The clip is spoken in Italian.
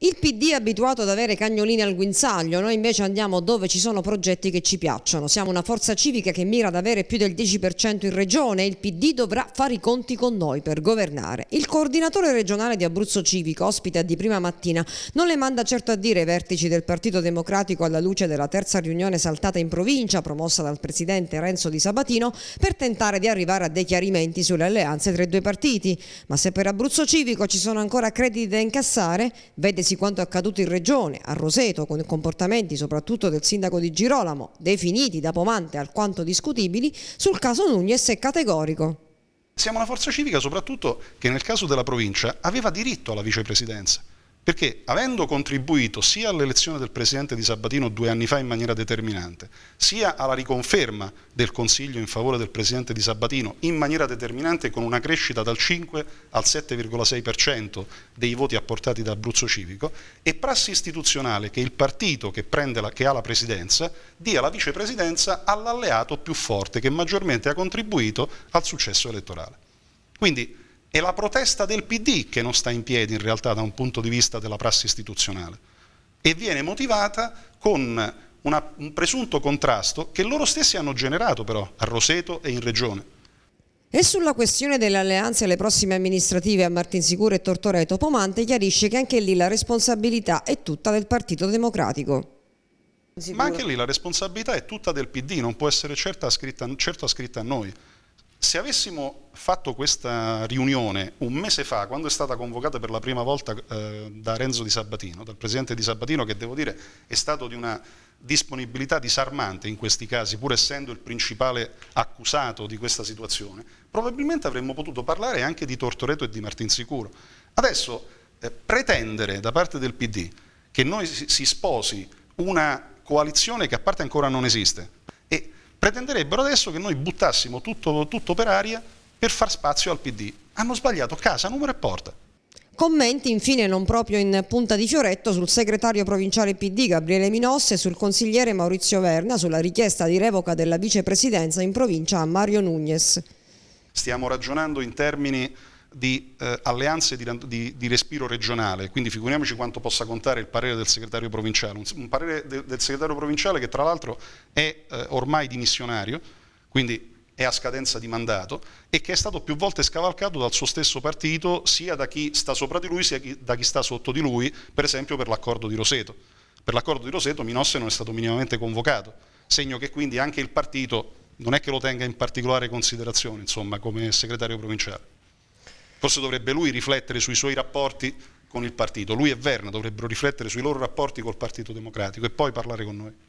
Il PD è abituato ad avere cagnolini al guinzaglio, noi invece andiamo dove ci sono progetti che ci piacciono. Siamo una forza civica che mira ad avere più del 10% in regione e il PD dovrà fare i conti con noi per governare. Il coordinatore regionale di Abruzzo Civico, ospite di prima mattina, non le manda certo a dire i vertici del Partito Democratico alla luce della terza riunione saltata in provincia promossa dal presidente Renzo Di Sabatino per tentare di arrivare a dei chiarimenti sulle alleanze tra i due partiti. Ma se per Abruzzo Civico ci sono ancora crediti da incassare, vede pensi quanto accaduto in Regione, a Roseto, con i comportamenti soprattutto del sindaco di Girolamo, definiti da Pomante alquanto discutibili, sul caso Nugnes è categorico. Siamo una forza civica soprattutto che nel caso della provincia aveva diritto alla vicepresidenza. Perché avendo contribuito sia all'elezione del Presidente di Sabatino due anni fa in maniera determinante, sia alla riconferma del Consiglio in favore del Presidente di Sabatino in maniera determinante con una crescita dal 5 al 7,6% dei voti apportati da Abruzzo Civico, è prassi istituzionale che il partito che, la, che ha la Presidenza dia la vicepresidenza all'alleato più forte che maggiormente ha contribuito al successo elettorale. Quindi è la protesta del PD che non sta in piedi in realtà da un punto di vista della prassi istituzionale e viene motivata con una, un presunto contrasto che loro stessi hanno generato però a Roseto e in Regione. E sulla questione delle alleanze alle prossime amministrative a Martinsicuro e Tortoreto, Pomante chiarisce che anche lì la responsabilità è tutta del Partito Democratico. Ma anche lì la responsabilità è tutta del PD, non può essere certo ascritta, certo ascritta a noi se avessimo fatto questa riunione un mese fa, quando è stata convocata per la prima volta eh, da Renzo Di Sabatino, dal presidente Di Sabatino, che devo dire è stato di una disponibilità disarmante in questi casi, pur essendo il principale accusato di questa situazione, probabilmente avremmo potuto parlare anche di Tortoreto e di Martinsicuro. Adesso eh, pretendere da parte del PD che noi si sposi una coalizione che a parte ancora non esiste e pretenderebbero adesso che noi buttassimo tutto, tutto per aria per far spazio al PD. Hanno sbagliato casa, numero e porta. Commenti infine non proprio in punta di fioretto sul segretario provinciale PD Gabriele Minosse e sul consigliere Maurizio Verna sulla richiesta di revoca della vicepresidenza in provincia a Mario Nugnes. Stiamo ragionando in termini di eh, alleanze di, di, di, respiro regionale, quindi figuriamoci quanto possa contare il parere del segretario provinciale, un, un parere de, del segretario provinciale che tra l'altro è eh, ormai dimissionario, quindi è a scadenza di mandato e che è stato più volte scavalcato dal suo stesso partito sia da chi sta sopra di lui sia chi, da chi sta sotto di lui, per esempio per l'accordo di Roseto. Per l'accordo di Roseto Minosse non è stato minimamente convocato, segno che quindi anche il partito non è che lo tenga in particolare considerazione insomma, come segretario provinciale. Forse dovrebbe lui riflettere sui suoi rapporti con il partito, lui e Verna dovrebbero riflettere sui loro rapporti col Partito Democratico e poi parlare con noi.